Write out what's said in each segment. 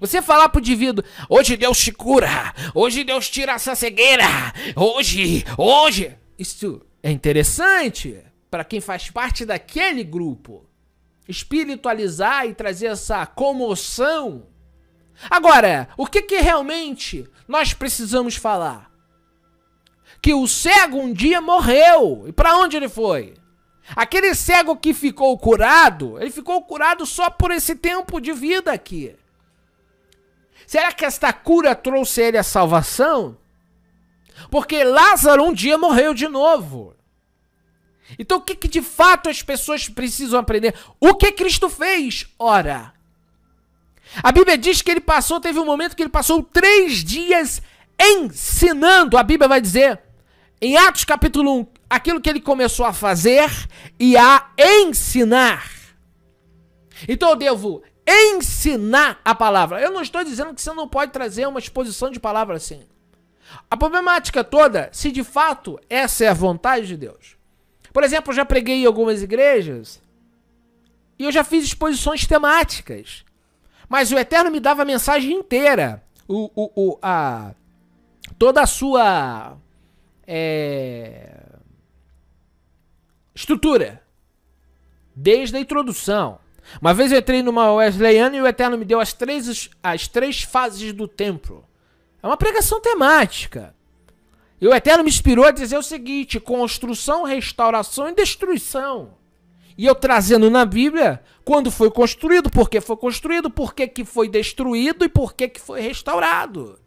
Você falar pro indivíduo, hoje Deus te cura, hoje Deus tira essa cegueira, hoje, hoje. Isso é interessante para quem faz parte daquele grupo. Espiritualizar e trazer essa comoção. Agora, o que, que realmente nós precisamos falar? Que o cego um dia morreu. E para onde ele foi? Aquele cego que ficou curado, ele ficou curado só por esse tempo de vida aqui. Será que esta cura trouxe a ele a salvação? Porque Lázaro um dia morreu de novo. Então o que, que de fato as pessoas precisam aprender? O que Cristo fez? Ora, a Bíblia diz que ele passou, teve um momento que ele passou três dias ensinando. A Bíblia vai dizer, em Atos capítulo 1, aquilo que ele começou a fazer e a ensinar. Então eu devo ensinar a palavra. Eu não estou dizendo que você não pode trazer uma exposição de palavra assim. A problemática toda, se de fato essa é a vontade de Deus. Por exemplo, eu já preguei em algumas igrejas e eu já fiz exposições temáticas. Mas o Eterno me dava a mensagem inteira. O, o, o, a, toda a sua é, estrutura. Desde a introdução uma vez eu entrei numa Wesleyana e o Eterno me deu as três, as três fases do templo. É uma pregação temática. E o Eterno me inspirou a dizer o seguinte: construção, restauração e destruição. E eu trazendo na Bíblia quando foi construído, por que foi construído, por que, que foi destruído e por que, que foi restaurado.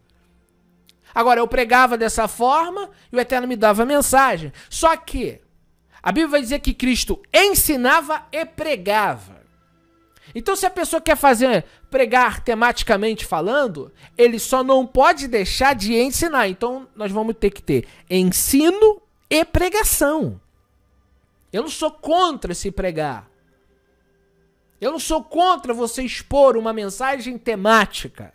Agora, eu pregava dessa forma e o Eterno me dava a mensagem. Só que a Bíblia vai dizer que Cristo ensinava e pregava. Então, se a pessoa quer fazer pregar tematicamente falando, ele só não pode deixar de ensinar. Então, nós vamos ter que ter ensino e pregação. Eu não sou contra se pregar. Eu não sou contra você expor uma mensagem temática.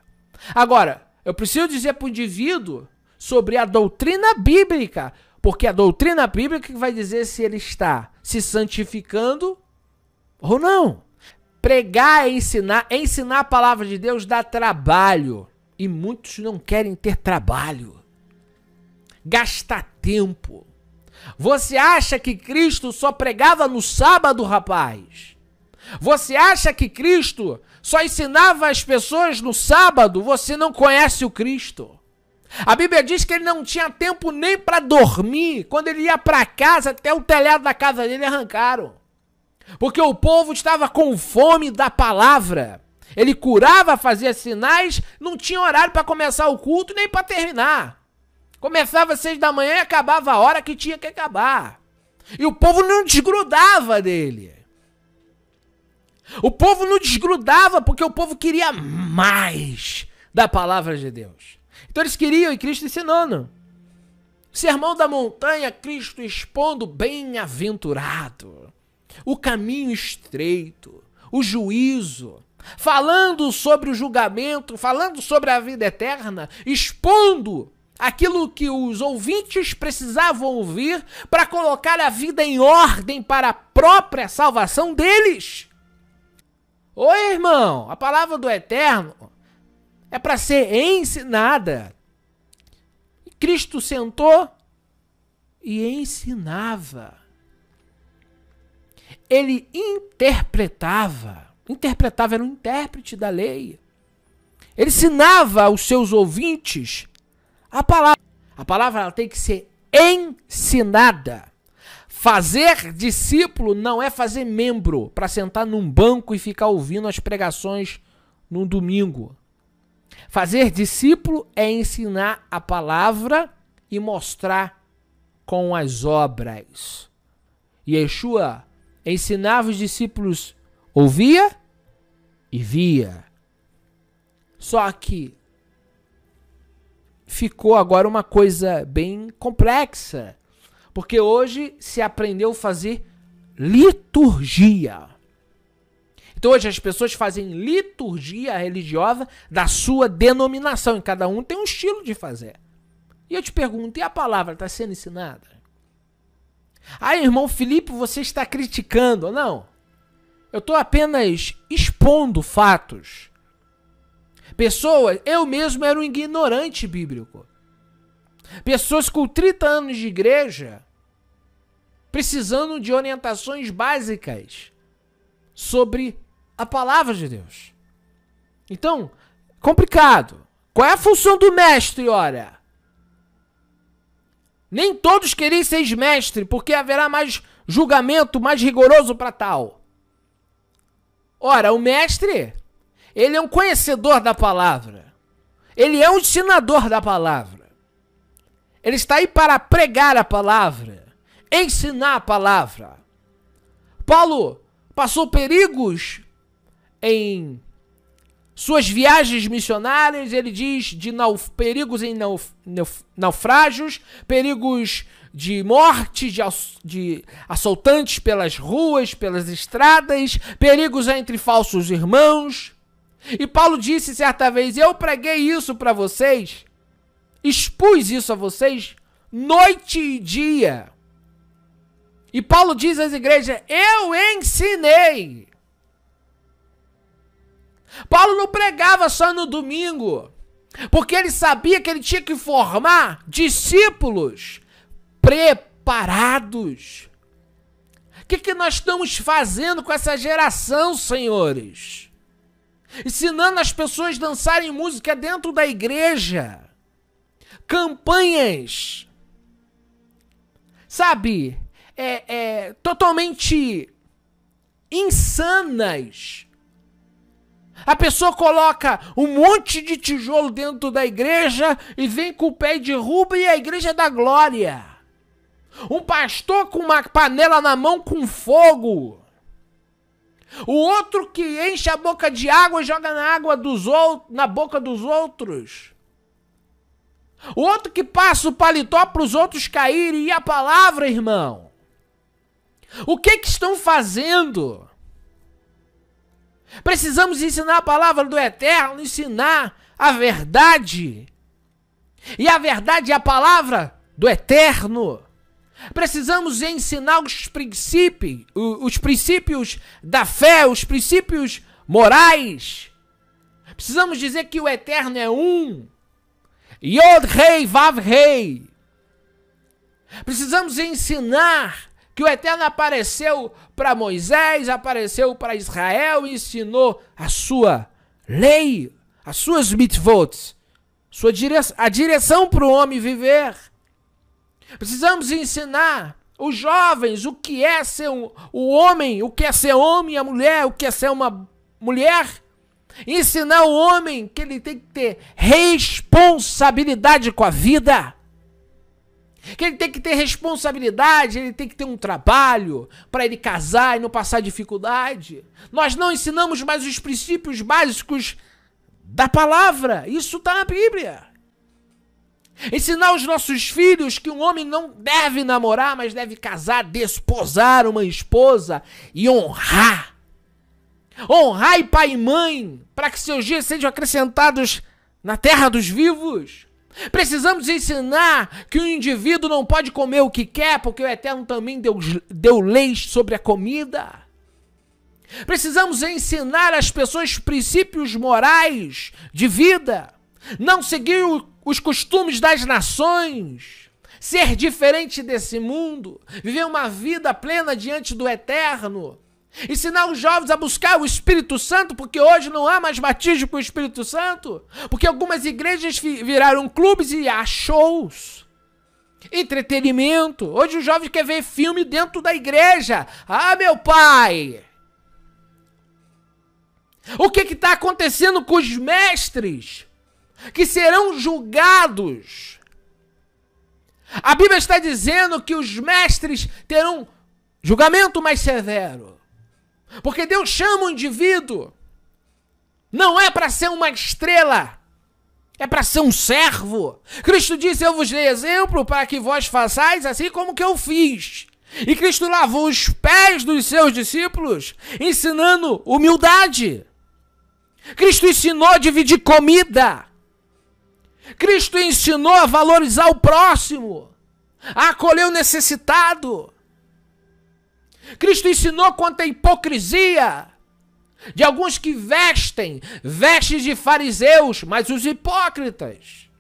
Agora, eu preciso dizer para o indivíduo sobre a doutrina bíblica, porque a doutrina bíblica vai dizer se ele está se santificando ou não. Pregar é ensinar, ensinar a palavra de Deus dá trabalho. E muitos não querem ter trabalho. Gastar tempo. Você acha que Cristo só pregava no sábado, rapaz? Você acha que Cristo só ensinava as pessoas no sábado? Você não conhece o Cristo. A Bíblia diz que ele não tinha tempo nem para dormir. Quando ele ia para casa, até o telhado da casa dele arrancaram. Porque o povo estava com fome da palavra. Ele curava, fazia sinais, não tinha horário para começar o culto nem para terminar. Começava às seis da manhã e acabava a hora que tinha que acabar. E o povo não desgrudava dele. O povo não desgrudava porque o povo queria mais da palavra de Deus. Então eles queriam e Cristo ensinando. Sermão da montanha, Cristo expondo bem-aventurado o caminho estreito, o juízo, falando sobre o julgamento, falando sobre a vida eterna, expondo aquilo que os ouvintes precisavam ouvir para colocar a vida em ordem para a própria salvação deles. Oi, irmão, a palavra do eterno é para ser ensinada. Cristo sentou e ensinava ele interpretava. Interpretava, era um intérprete da lei. Ele ensinava aos seus ouvintes a palavra. A palavra ela tem que ser ensinada. Fazer discípulo não é fazer membro para sentar num banco e ficar ouvindo as pregações num domingo. Fazer discípulo é ensinar a palavra e mostrar com as obras. Yeshua ensinava os discípulos, ouvia e via. Só que ficou agora uma coisa bem complexa, porque hoje se aprendeu a fazer liturgia. Então hoje as pessoas fazem liturgia religiosa da sua denominação, e cada um tem um estilo de fazer. E eu te pergunto, e a palavra está sendo ensinada? Ah, irmão Filipe, você está criticando. Não. Eu estou apenas expondo fatos. Pessoas, eu mesmo era um ignorante bíblico. Pessoas com 30 anos de igreja precisando de orientações básicas sobre a palavra de Deus. Então, complicado. Qual é a função do mestre, olha? Nem todos querem ser mestre, porque haverá mais julgamento mais rigoroso para tal. Ora, o mestre, ele é um conhecedor da palavra. Ele é um ensinador da palavra. Ele está aí para pregar a palavra, ensinar a palavra. Paulo passou perigos em suas viagens missionárias, ele diz de nauf, perigos em nauf, nauf, naufrágios, perigos de morte, de, de assaltantes pelas ruas, pelas estradas, perigos entre falsos irmãos. E Paulo disse certa vez: Eu preguei isso para vocês, expus isso a vocês noite e dia. E Paulo diz às igrejas: Eu ensinei. Paulo não pregava só no domingo, porque ele sabia que ele tinha que formar discípulos preparados. O que, que nós estamos fazendo com essa geração, senhores? Ensinando as pessoas a dançarem música dentro da igreja. Campanhas. Sabe? É, é, totalmente insanas a pessoa coloca um monte de tijolo dentro da igreja e vem com o pé e derruba e a igreja da glória. Um pastor com uma panela na mão com fogo. O outro que enche a boca de água e joga na água dos outros, na boca dos outros. O outro que passa o paletó para os outros caírem e a palavra, irmão. O que que estão fazendo? Precisamos ensinar a palavra do eterno, ensinar a verdade. E a verdade é a palavra do eterno. Precisamos ensinar os princípios, os princípios da fé, os princípios morais. Precisamos dizer que o eterno é um. Yod Rei Vav Rei. Precisamos ensinar que o Eterno apareceu para Moisés, apareceu para Israel e ensinou a sua lei, as suas mitzvot, sua dire a direção para o homem viver. Precisamos ensinar os jovens o que é ser um, o homem, o que é ser homem e a mulher, o que é ser uma mulher. Ensinar o homem que ele tem que ter responsabilidade com a vida. Que ele tem que ter responsabilidade, ele tem que ter um trabalho para ele casar e não passar dificuldade. Nós não ensinamos mais os princípios básicos da palavra. Isso está na Bíblia. Ensinar os nossos filhos que um homem não deve namorar, mas deve casar, desposar uma esposa e honrar. Honrar pai e mãe, para que seus dias sejam acrescentados na terra dos vivos. Precisamos ensinar que o indivíduo não pode comer o que quer, porque o Eterno também deu, deu leis sobre a comida. Precisamos ensinar às pessoas princípios morais de vida, não seguir o, os costumes das nações, ser diferente desse mundo, viver uma vida plena diante do Eterno. Ensinar os jovens a buscar o Espírito Santo, porque hoje não há mais batismo com o Espírito Santo, porque algumas igrejas viraram clubes e há shows. Entretenimento. Hoje o jovem quer ver filme dentro da igreja. Ah, meu pai! O que está acontecendo com os mestres que serão julgados? A Bíblia está dizendo que os mestres terão julgamento mais severo. Porque Deus chama o indivíduo. Não é para ser uma estrela. É para ser um servo. Cristo disse: Eu vos dei exemplo para que vós façais assim como que eu fiz. E Cristo lavou os pés dos seus discípulos, ensinando humildade. Cristo ensinou a dividir comida. Cristo ensinou a valorizar o próximo, a acolher o necessitado. Cristo ensinou contra a é hipocrisia de alguns que vestem vestes de fariseus, mas os hipócritas.